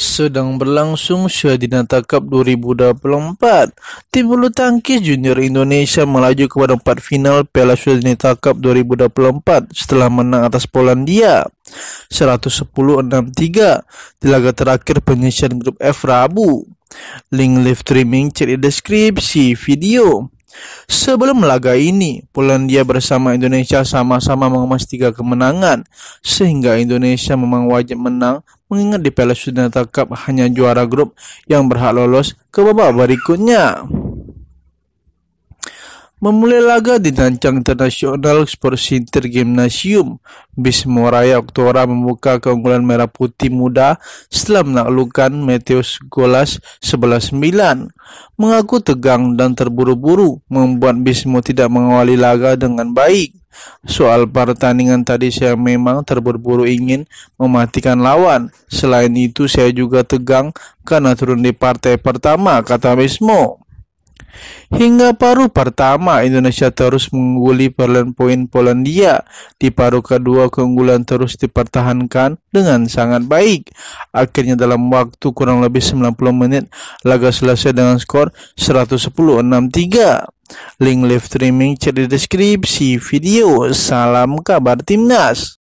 sedang berlangsung Syadinata Cup 2024. Tim bulu tangkis junior Indonesia melaju ke 4 final Piala Syadinata Cup 2024 setelah menang atas Polandia 110-63 di laga terakhir penyisian grup F Rabu. Link live streaming cek di deskripsi video. Sebelum laga ini, Polandia bersama Indonesia sama-sama mengemas tiga kemenangan, sehingga Indonesia memang wajib menang mengingat di Piala Sudirta Cup hanya juara grup yang berhak lolos ke babak berikutnya memulai laga di Nancang Internasional Sports Center Gymnasium. Bismoraya Oktora membuka keunggulan merah putih muda setelah menaklukkan Meteos Golas 11-9. Mengaku tegang dan terburu-buru membuat Bismo tidak mengawali laga dengan baik. Soal pertandingan tadi saya memang terburu-buru ingin mematikan lawan. Selain itu saya juga tegang karena turun di partai pertama, kata Bismo. Hingga paruh pertama, Indonesia terus mengungguli perlahan poin Polandia. Di paruh kedua, keunggulan terus dipertahankan dengan sangat baik. Akhirnya dalam waktu kurang lebih 90 menit, laga selesai dengan skor 110-63. Link live streaming cek di deskripsi video. Salam kabar timnas.